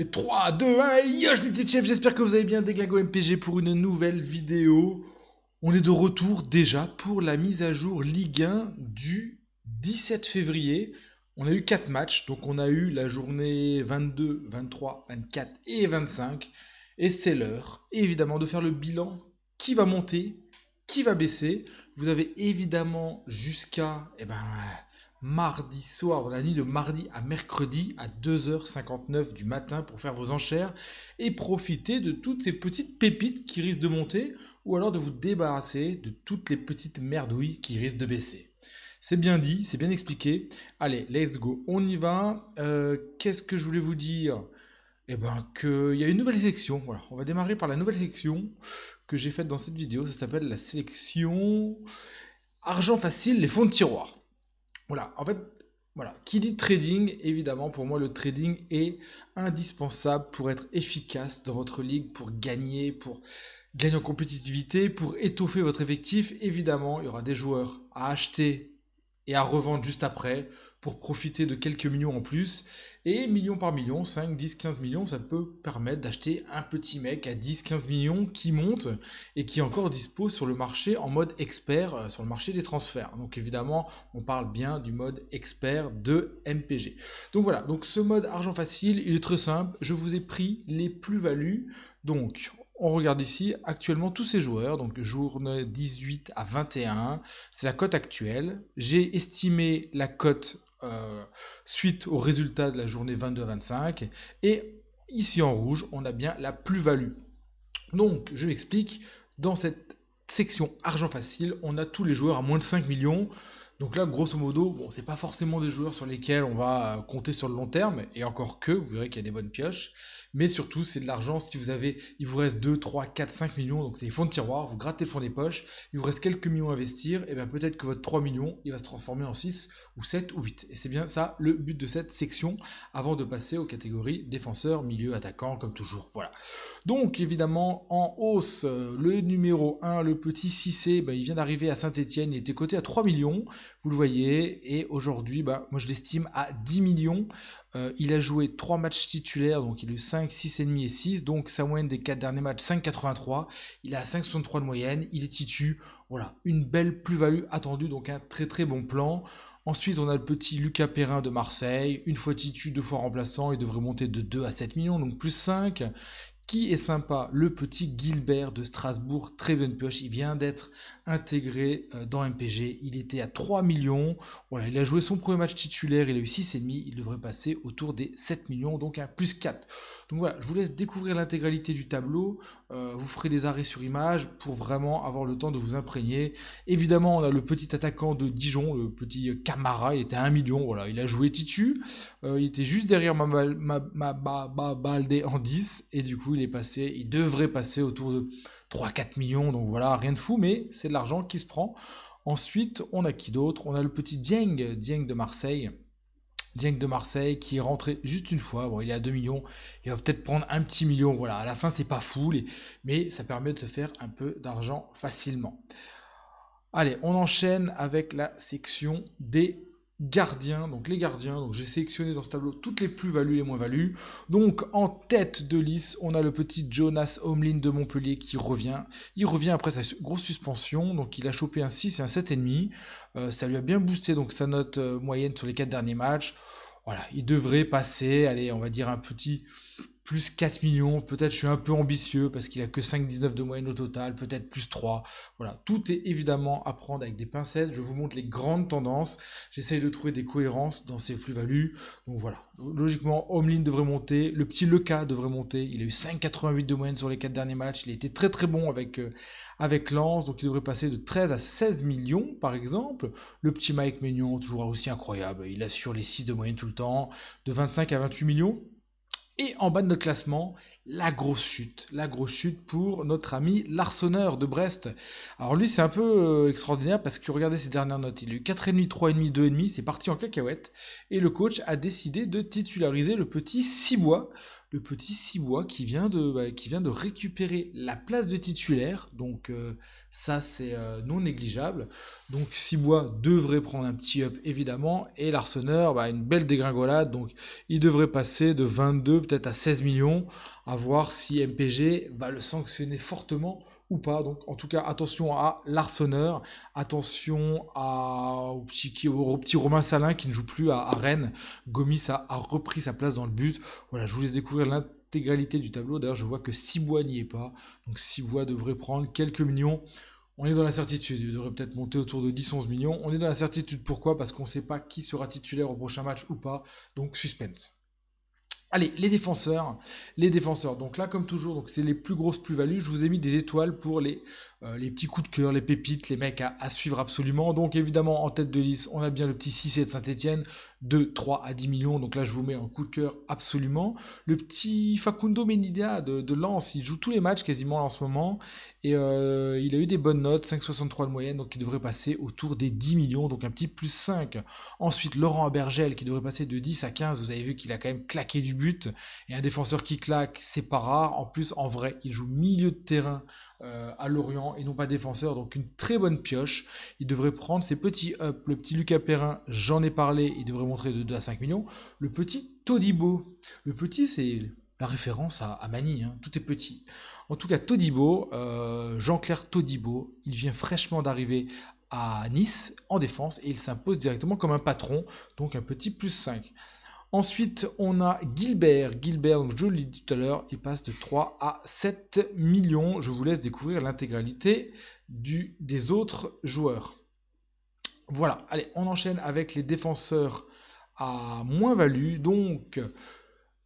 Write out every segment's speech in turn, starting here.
Et 3, 2, 1, et yosh Mes petits chefs, j'espère que vous avez bien, Déglago MPG pour une nouvelle vidéo. On est de retour déjà pour la mise à jour Ligue 1 du 17 février. On a eu 4 matchs, donc on a eu la journée 22, 23, 24 et 25. Et c'est l'heure, évidemment, de faire le bilan. Qui va monter Qui va baisser Vous avez évidemment jusqu'à eh ben, mardi soir, la nuit de mardi à mercredi à 2h59 du matin pour faire vos enchères et profiter de toutes ces petites pépites qui risquent de monter ou alors de vous débarrasser de toutes les petites merdouilles qui risquent de baisser. C'est bien dit, c'est bien expliqué. Allez, let's go, on y va. Euh, qu'est-ce que je voulais vous dire Eh bien qu'il y a une nouvelle section. Voilà, on va démarrer par la nouvelle section que j'ai faite dans cette vidéo. Ça s'appelle la sélection argent facile, les fonds de tiroir. Voilà, en fait, voilà. Qui dit trading, évidemment, pour moi, le trading est indispensable pour être efficace dans votre ligue, pour gagner, pour gagner en compétitivité, pour étoffer votre effectif. Évidemment, il y aura des joueurs à acheter et à revendre juste après pour profiter de quelques millions en plus. Et millions par million, 5, 10, 15 millions, ça peut permettre d'acheter un petit mec à 10, 15 millions qui monte et qui est encore dispo sur le marché en mode expert, euh, sur le marché des transferts. Donc évidemment, on parle bien du mode expert de MPG. Donc voilà, donc ce mode argent facile, il est très simple. Je vous ai pris les plus-values. Donc on regarde ici actuellement tous ces joueurs, donc journée 18 à 21, c'est la cote actuelle. J'ai estimé la cote euh, suite au résultat de la journée 22-25. Et ici en rouge, on a bien la plus-value. Donc, je m'explique, dans cette section argent facile, on a tous les joueurs à moins de 5 millions. Donc là, grosso modo, bon, c'est pas forcément des joueurs sur lesquels on va compter sur le long terme, et encore que, vous verrez qu'il y a des bonnes pioches. Mais surtout, c'est de l'argent. Si vous avez, il vous reste 2, 3, 4, 5 millions, donc c'est les fonds de tiroir, vous grattez le fond des poches, il vous reste quelques millions à investir, et eh bien peut-être que votre 3 millions, il va se transformer en 6 ou 7 ou 8. Et c'est bien ça le but de cette section avant de passer aux catégories défenseurs, milieu, attaquant, comme toujours. Voilà. Donc évidemment, en hausse, euh, le numéro 1, le petit 6C, ben, il vient d'arriver à Saint-Etienne, il était coté à 3 millions vous le voyez. Et aujourd'hui, bah, moi je l'estime à 10 millions. Euh, il a joué 3 matchs titulaires, donc il a eu 5, 6,5 et 6. Donc sa moyenne des 4 derniers matchs, 5,83. Il a 5,63 de moyenne. Il est titu. Voilà, une belle plus-value attendue, donc un très très bon plan. Ensuite, on a le petit Lucas Perrin de Marseille, une fois titu, deux fois remplaçant, il devrait monter de 2 à 7 millions, donc plus 5. Qui est sympa Le petit Gilbert de Strasbourg, très bonne pioche. Il vient d'être intégré euh, dans MPG. Il était à 3 millions. Voilà, il a joué son premier match titulaire, il a eu 6,5. Il devrait passer autour des 7 millions, donc un plus 4. Donc voilà, je vous laisse découvrir l'intégralité du tableau. Euh, vous ferez des arrêts sur image pour vraiment avoir le temps de vous imprégner. Évidemment, on a le petit attaquant de Dijon, le petit Camara. Il était à 1 million. Voilà, il a joué Titu. Euh, il était juste derrière ma, balde en 10. Et du coup, il est passé, il devrait passer autour de 3-4 millions, donc voilà, rien de fou, mais c'est de l'argent qui se prend. Ensuite, on a qui d'autre On a le petit Dieng, Dieng de Marseille. Dieng de Marseille qui est rentré juste une fois. Bon, il est à 2 millions. Il va peut-être prendre un petit million. Voilà, à la fin, c'est pas fou, mais ça permet de se faire un peu d'argent facilement. Allez, on enchaîne avec la section des gardiens. Donc les gardiens, donc j'ai sélectionné dans ce tableau toutes les plus-values et les moins-values. Donc en tête de liste, on a le petit Jonas Homeline de Montpellier qui revient. Il revient après sa grosse suspension, donc il a chopé un 6 et un 7,5. Euh, ça lui a bien boosté donc sa note euh, moyenne sur les 4 derniers matchs. Voilà, il devrait passer, allez, on va dire un petit plus 4 millions, peut-être je suis un peu ambitieux parce qu'il a que 5,19 de moyenne au total, peut-être plus 3. Voilà, tout est évidemment à prendre avec des pincettes. Je vous montre les grandes tendances. J'essaye de trouver des cohérences dans ces plus-values. Donc voilà, logiquement, Homeline devrait monter. Le petit Leca devrait monter. Il a eu 5,88 de moyenne sur les 4 derniers matchs. Il a été très très bon avec, euh, avec Lens. Donc il devrait passer de 13 à 16 millions par exemple. Le petit Mike Maignan, toujours aussi incroyable. Il assure les 6 de moyenne tout le temps. De 25 à 28 millions. Et en bas de notre classement, la grosse chute, la grosse chute pour notre ami Larsonneur de Brest. Alors lui, c'est un peu euh, extraordinaire parce que regardez ses dernières notes, il a eu 4,5, 3,5, 2,5, c'est parti en cacahuète. Et le coach a décidé de titulariser le petit bois le petit Sibois qui vient de, bah, qui vient de récupérer la place de titulaire. Donc euh, ça c'est euh, non négligeable. Donc Sibois devrait prendre un petit up évidemment et l'arseneur bah, une belle dégringolade. Donc il devrait passer de 22 peut-être à 16 millions. À voir si MPG va le sanctionner fortement ou pas. Donc, en tout cas, attention à l'Arseneur, attention à, au, petit, Romain Salin qui ne joue plus à, Rennes. Gomis a, repris sa place dans le but. Voilà, je vous laisse découvrir l'intégralité du tableau. D'ailleurs, je vois que Sibois n'y est pas. Donc, Sibois devrait prendre quelques millions. On est dans la certitude, il devrait peut-être monter autour de 10-11 millions. On est dans la certitude pourquoi Parce qu'on ne sait pas qui sera titulaire au prochain match ou pas. Donc suspense. Allez, les défenseurs. Les défenseurs. Donc là, comme toujours, c'est les plus grosses plus-values. Je vous ai mis des étoiles pour les euh, les petits coups de cœur, les pépites, les mecs à, suivre absolument. Donc évidemment, en tête de liste, on a bien le petit 6 de Saint-Etienne, de 3 à 10 millions. Donc là, je vous mets un coup de cœur absolument. Le petit Facundo Menida de, de Lens, il joue tous les matchs quasiment en ce moment. Et euh, il a eu des bonnes notes, 5,63 de moyenne, donc il devrait passer autour des 10 millions, donc un petit plus 5. Ensuite, Laurent Abergel, qui devrait passer de 10 à 15. Vous avez vu qu'il a quand même claqué du but. Et un défenseur qui claque, c'est pas rare. En plus, en vrai, il joue milieu de terrain euh, à Lorient et non pas défenseur, donc une très bonne pioche. Il devrait prendre ses petits up. Le petit Lucas Perrin, j'en ai parlé, il devrait montrer de 2 à 5 millions. Le petit Todibo. Le petit, c'est la référence à, Mani, hein. tout est petit. En tout cas, Todibo, euh, Jean-Claire Todibo, il vient fraîchement d'arriver à Nice en défense et il s'impose directement comme un patron, donc un petit plus 5. Ensuite, on a Gilbert. Gilbert, je l'ai dit tout à l'heure, il passe de 3 à 7 millions. Je vous laisse découvrir l'intégralité des autres joueurs. Voilà, allez, on enchaîne avec les défenseurs à moins-value. Donc,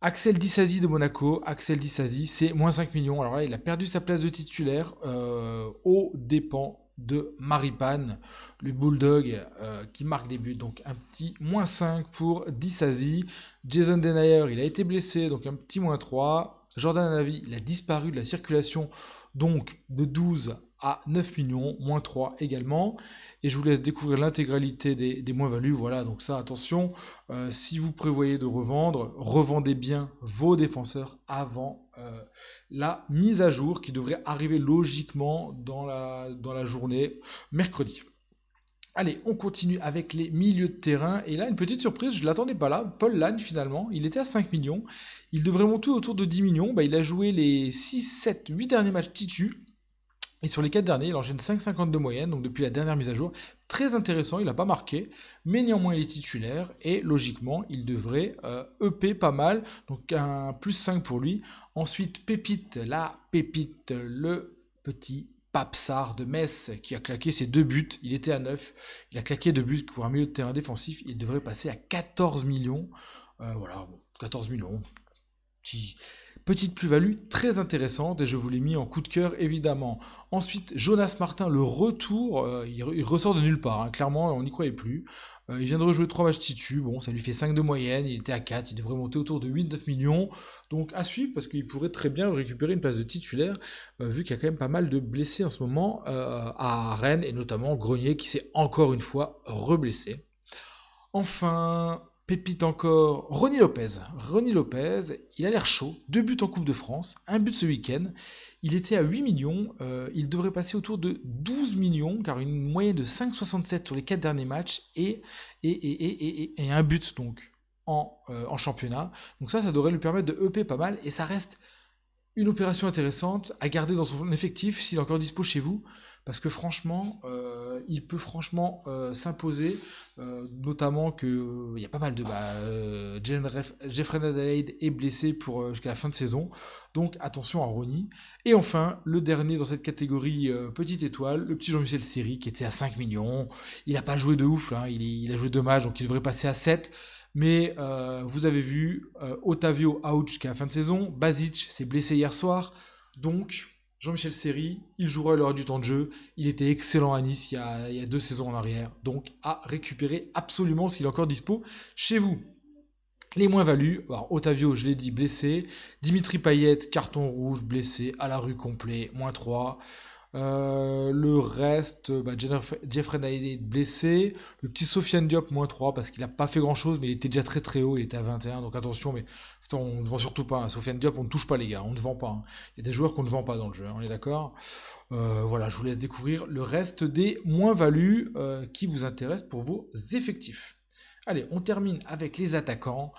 Axel Dissasi de Monaco, Axel Dissasi, c'est moins 5 millions. Alors là, il a perdu sa place de titulaire euh, aux dépens de Maripane, le Bulldog euh, qui marque des buts, donc un petit moins 5 pour Dissasi. Jason Denayer, il a été blessé, donc un petit moins 3. Jordan Anavi il a disparu de la circulation, donc de 12 9 millions, moins 3 également. Et je vous laisse découvrir l'intégralité des, moins-values. Voilà, donc ça, attention, euh, si vous prévoyez de revendre, revendez bien vos défenseurs avant euh, la mise à jour qui devrait arriver logiquement dans la, dans la journée mercredi. Allez, on continue avec les milieux de terrain. Et là, une petite surprise, je l'attendais pas là. Paul Lann, finalement, il était à 5 millions. Il devrait monter autour de 10 millions. Bah, il a joué les 6, 7, 8 derniers matchs titus. Et sur les 4 derniers, il enchaîne 5,50 de moyenne, donc depuis la dernière mise à jour. Très intéressant, il n'a pas marqué, mais néanmoins il est titulaire et logiquement il devrait EP euh, e pas mal, donc un plus 5 pour lui. Ensuite, Pépite, la Pépite, le petit Papsar de Metz qui a claqué ses deux buts. Il était à 9. Il a claqué deux buts pour un milieu de terrain défensif. Il devrait passer à 14 millions. Euh, voilà, bon, 14 millions. Petit, Petite plus-value très intéressante et je vous l'ai mis en coup de cœur évidemment. Ensuite, Jonas Martin, le retour, euh, il, ressort de nulle part, hein. clairement on n'y croyait plus. Euh, il vient de rejouer trois matchs titu, bon ça lui fait 5 de moyenne, il était à 4, il devrait monter autour de 8-9 millions. Donc à suivre parce qu'il pourrait très bien récupérer une place de titulaire euh, vu qu'il y a quand même pas mal de blessés en ce moment à Rennes et notamment Grenier qui s'est encore une fois reblessé. Enfin, Pépite encore, Ronny Lopez. Ronny Lopez, il a l'air chaud, deux buts en Coupe de France, un but ce week-end. Il était à 8 millions, euh, il devrait passer autour de 12 millions, car une moyenne de 5,67 sur les quatre derniers matchs et, et, et, un but donc en, euh, en championnat. Donc ça, ça devrait lui permettre de EP pas mal et ça reste une opération intéressante à garder dans son effectif s'il est encore dispo chez vous, parce que franchement, euh, il peut franchement euh, s'imposer, euh, notamment que il y a pas mal de bah, Jeffrey Adelaide est blessé pour jusqu'à la fin de saison, donc attention à Ronnie. Et enfin, le dernier dans cette catégorie petite étoile, le petit Jean-Michel Siri qui était à 5 millions, il n'a pas joué de ouf, hein. il, a joué dommage donc il devrait passer à 7. Mais euh, vous avez vu, euh, Otavio out jusqu'à la fin de saison, Basic s'est blessé hier soir, donc Jean-Michel Seri, il jouera l'heure du temps de jeu, il était excellent à Nice il y a, deux saisons en arrière, donc à récupérer absolument s'il est encore dispo chez vous. Les moins-values, Otavio, je l'ai dit, blessé. Dimitri Payet, carton rouge, blessé, à la rue complet, moins 3. Euh, le reste, euh, bah, Jeffrey Naïd est blessé. Le petit Sofiane Diop, moins 3, parce qu'il n'a pas fait grand-chose, mais il était déjà très très haut, il était à 21. Donc attention, mais on ne vend surtout pas. Hein. Sofiane Diop, on ne touche pas les gars, on ne vend pas. Hein. Il y a des joueurs qu'on ne vend pas dans le jeu, hein, on est d'accord euh, Voilà, je vous laisse découvrir le reste des moins-values qui vous intéressent pour vos effectifs. Allez, on termine avec les attaquants.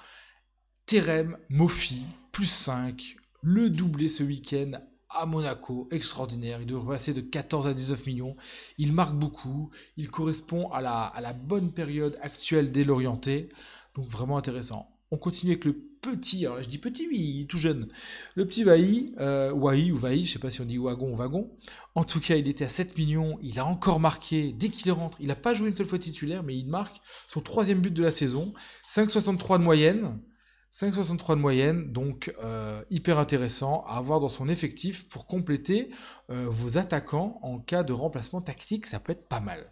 Terem Mofi, plus 5, le doublé ce week-end à Monaco, extraordinaire. Il devrait passer de 14 à 19 millions. Il marque beaucoup. Il correspond à la, bonne période actuelle dès l'Orienté, Donc vraiment intéressant. On continue avec le petit. Alors là, je dis petit, oui, tout jeune. Le petit Vahi, euh, Wahi ou Vahi, je sais pas si on dit wagon ou wagon. En tout cas, il était à 7 millions. Il a encore marqué dès qu'il rentre. Il n'a pas joué une seule fois titulaire, mais il marque son troisième but de la saison. 5,63 de moyenne. 5,63 de moyenne, donc euh, hyper intéressant à avoir dans son effectif pour compléter euh, vos attaquants en cas de remplacement tactique, ça peut être pas mal.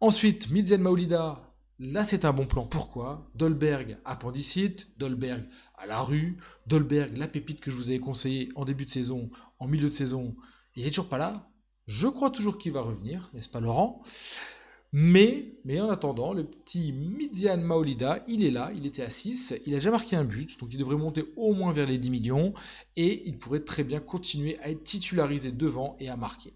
Ensuite, Midzen Maolida, là c'est un bon plan. Pourquoi Dolberg, appendicite, Dolberg à la rue, Dolberg, la pépite que je vous avais conseillé en début de saison, en milieu de saison, il n'est toujours pas là. Je crois toujours qu'il va revenir, n'est-ce pas Laurent mais, en attendant, le petit Midian Maolida, il est là, il était à 6, il a déjà marqué un but, donc il devrait monter au moins vers les 10 millions, et il pourrait très bien continuer à être titularisé devant et à marquer.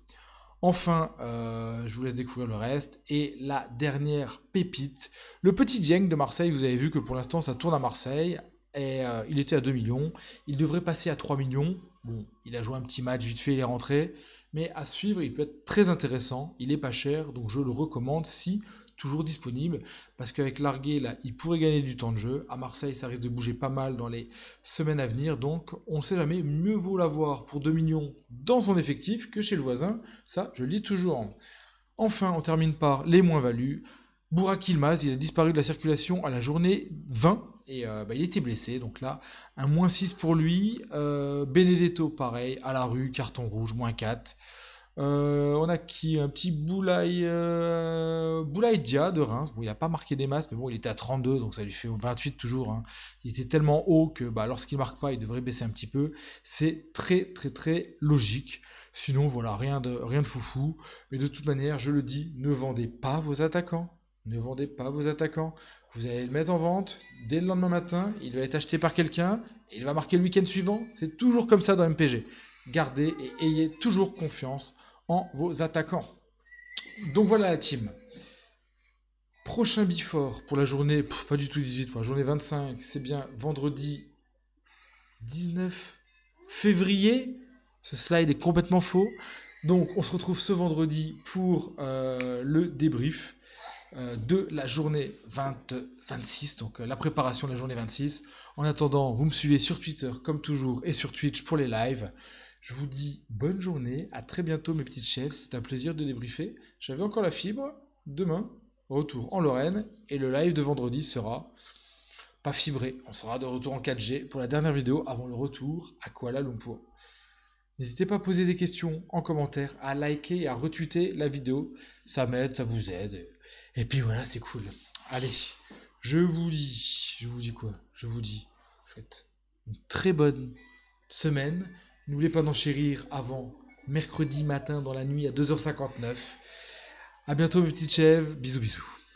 Enfin, euh, je vous laisse découvrir le reste. Et la dernière pépite, le petit Dieng de Marseille, vous avez vu que pour l'instant ça tourne à Marseille, et euh, il était à 2 millions, il devrait passer à 3 millions, bon, il a joué un petit match vite fait, il est rentré, mais à suivre, il peut être très intéressant, il est pas cher, donc je le recommande si toujours disponible, parce qu'avec Largué, là, il pourrait gagner du temps de jeu. À Marseille, ça risque de bouger pas mal dans les semaines à venir, donc on ne sait jamais, mieux vaut l'avoir pour 2 millions dans son effectif que chez le voisin, ça je le dis toujours. Enfin, on termine par les moins-values. Bourak il a disparu de la circulation à la journée 20 et euh, bah, il était blessé, donc là, un moins 6 pour lui. Euh, Benedetto, pareil, à la rue, carton rouge, moins 4. Euh, on a qui Un petit Boulaïdia de Reims. Bon, il n'a pas marqué des masses, mais bon, il était à 32, donc ça lui fait 28 toujours. Hein. Il était tellement haut que bah, lorsqu'il marque pas, il devrait baisser un petit peu. C'est très, très, très logique. Sinon, voilà, rien de, rien de foufou. Mais de toute manière, je le dis, ne vendez pas vos attaquants. Ne vendez pas vos attaquants. Vous allez le mettre en vente dès le lendemain matin. Il va être acheté par quelqu'un. Il va marquer le week-end suivant. C'est toujours comme ça dans MPG. Gardez et ayez toujours confiance en vos attaquants. Donc voilà la team. Prochain bifort pour la journée, pas du tout 18, la journée 25, c'est bien vendredi 19 février. Ce slide est complètement faux. Donc on se retrouve ce vendredi pour euh, le débrief euh, de la journée 20, 26, donc euh, la préparation de la journée 26. En attendant, vous me suivez sur Twitter comme toujours et sur Twitch pour les lives. Je vous dis bonne journée, à très bientôt mes petites chefs, c'est un plaisir de débriefer. J'avais encore la fibre, demain, retour en Lorraine, et le live de vendredi sera pas fibré, on sera de retour en 4G pour la dernière vidéo avant le retour à Kuala Lumpur. N'hésitez pas à poser des questions en commentaire, à liker et à retweeter la vidéo, ça m'aide, ça vous aide. Et puis voilà, c'est cool. Allez, je vous dis, je vous dis quoi Je vous dis, souhaite une très bonne semaine. N'oubliez pas d'en chérir avant mercredi matin dans la nuit à 2h59. À bientôt mes petites chèvres. Bisous bisous.